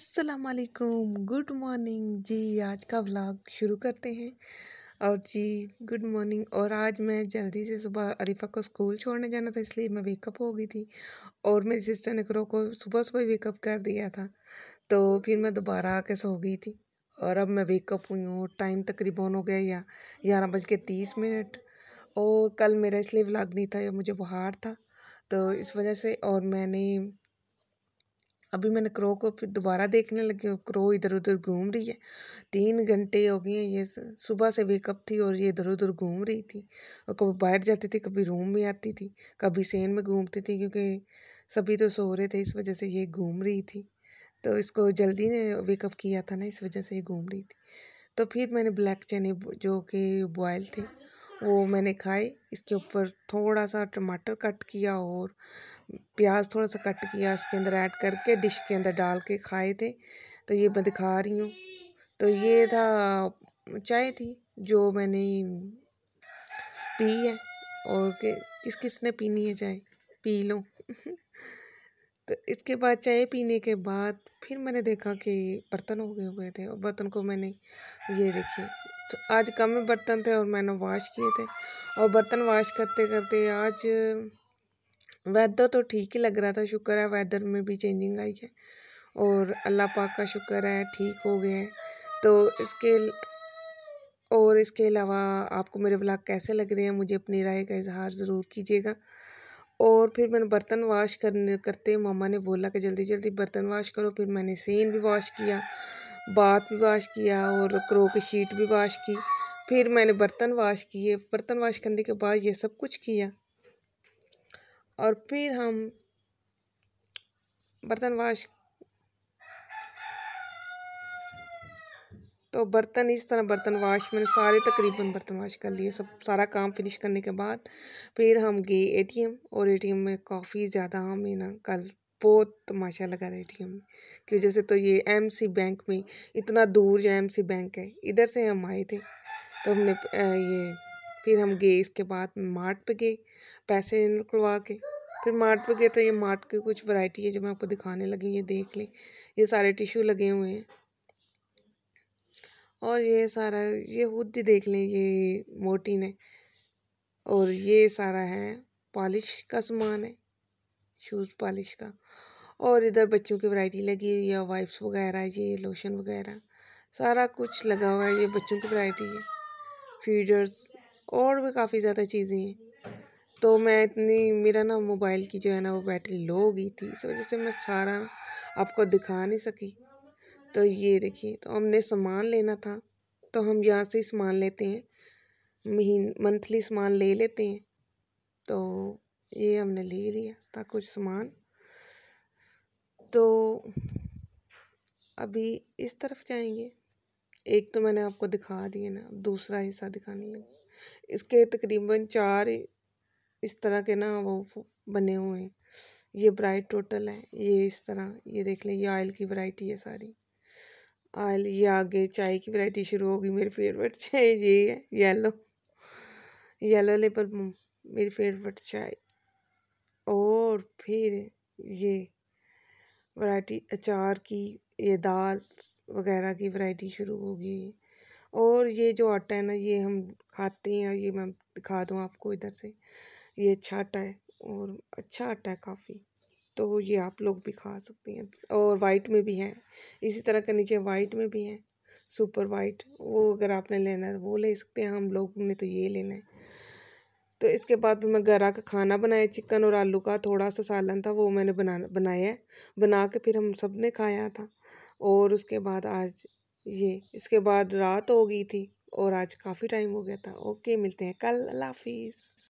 असलकुम good morning जी आज का व्लॉग शुरू करते हैं और जी गुड मॉर्निंग और आज मैं जल्दी से सुबह अरिफा को स्कूल छोड़ने जाना था इसलिए मैं वेकअप हो गई थी और मेरी सिस्टर ने करो को सुबह सुबह वेकअप कर दिया था तो फिर मैं दोबारा आके सो गई थी और अब मैं वेकअप हुई हूँ टाइम तकरीबन हो गया या ग्यारह बज के तीस मिनट और कल मेरा इसलिए व्लाग नहीं था मुझे बुखार था तो इस वजह से और मैंने अभी मैंने क्रो को फिर दोबारा देखने लगी हूँ क्रो इधर उधर घूम रही है तीन घंटे हो गए हैं ये सुबह से वेकअप थी और ये इधर उधर घूम रही थी और कभी बाहर जाती थी कभी रूम में आती थी कभी सेन में घूमती थी क्योंकि सभी तो सो रहे थे इस वजह से ये घूम रही थी तो इसको जल्दी ने वेकअप किया था ना इस वजह से ये घूम रही थी तो फिर मैंने ब्लैक चने जो कि बॉयल थे वो मैंने खाए इसके ऊपर थोड़ा सा टमाटर कट किया और प्याज थोड़ा सा कट किया इसके अंदर ऐड करके डिश के अंदर डाल के खाए थे तो ये मैं दिखा रही हूँ तो ये था चाय थी जो मैंने पी है और के किस किस ने पीनी है चाय पी लो तो इसके बाद चाय पीने के बाद फिर मैंने देखा कि बर्तन हो गए हुए थे और बर्तन को मैंने ये देखिए तो आज कम बर्तन थे और मैंने वाश किए थे और बर्तन वाश करते करते आज वेदर तो ठीक ही लग रहा था शुक्र है वेदर में भी चेंजिंग आई है और अल्लाह पाक का शुक्र है ठीक हो गए हैं तो इसके और इसके अलावा आपको मेरे ब्लॉग कैसे लग रहे हैं मुझे अपनी राय का इजहार ज़रूर कीजिएगा और फिर मैंने बर्तन वाश करने करते मामा ने बोला कि जल्दी जल्दी बर्तन वाश करो फिर मैंने सेन भी वाश किया बात भी वाश किया और क्रोक शीट भी वाश की फिर मैंने बर्तन वाश किए बर्तन वाश करने के बाद ये सब कुछ किया और फिर हम बर्तन वाश तो बर्तन इस तरह बर्तन वाश मैंने सारे तकरीबन बर्तन वाश कर लिए सब सारा काम फिनिश करने के बाद फिर हम गए एटीएम और एटीएम में काफ़ी ज़्यादा हमें ना कल बहुत तमाशा लगा रहे ए टी एम की वजह तो ये एम सी बैंक में इतना दूर जो एम सी बैंक है इधर से हम आए थे तो हमने ये फिर हम गए इसके बाद मार्ट पे गए पैसे निकलवा के फिर मार्ट पे गए तो ये मार्ट की कुछ वैरायटी है जो मैं आपको दिखाने लगी हूँ ये देख लें ये सारे टिश्यू लगे हुए हैं और ये सारा ये खुद ही देख लें ये मोटी है और ये सारा है पॉलिश का सामान है शूज़ पॉलिश का और इधर बच्चों की वैरायटी लगी हुई है वाइप्स वगैरह ये लोशन वगैरह सारा कुछ लगा हुआ है ये बच्चों की वैरायटी है फीडर्स और भी काफ़ी ज़्यादा चीज़ें हैं तो मैं इतनी मेरा ना मोबाइल की जो है ना वो बैटरी लो हो गई थी इस वजह से मैं सारा आपको दिखा नहीं सकी तो ये देखिए तो हमने सामान लेना था तो हम यहाँ से ही सामान लेते हैं महीन मंथली सामान ले लेते हैं तो ये हमने ले लिया था कुछ सामान तो अभी इस तरफ जाएंगे एक तो मैंने आपको दिखा दिए ना अब दूसरा हिस्सा दिखाने लगे इसके तकरीबन चार इस तरह के ना वो बने हुए हैं ये ब्राइट टोटल है ये इस तरह ये देख लें ये आयल की वैरायटी है सारी आयल ये आगे चाय की वैरायटी शुरू होगी मेरी फेवरेट चाय ये है येलो येलो लेबल मेरी फेवरेट चाय और फिर ये वैरायटी अचार की ये दाल वगैरह की वैरायटी शुरू होगी और ये जो आटा है ना ये हम खाते हैं और ये मैं दिखा दूँ आपको इधर से ये अच्छा आटा है और अच्छा आटा है काफ़ी तो ये आप लोग भी खा सकते हैं और वाइट में भी है इसी तरह का नीचे वाइट में भी है सुपर वाइट वो अगर आपने लेना है तो वो ले सकते हैं हम लोग ने तो ये लेना है तो इसके बाद मैं घर आकर खाना बनाया चिकन और आलू का थोड़ा सा सालन था वो मैंने बना बनाया बना के फिर हम सब ने खाया था और उसके बाद आज ये इसके बाद रात हो गई थी और आज काफ़ी टाइम हो गया था ओके मिलते हैं कल अल्लाह हाफिज़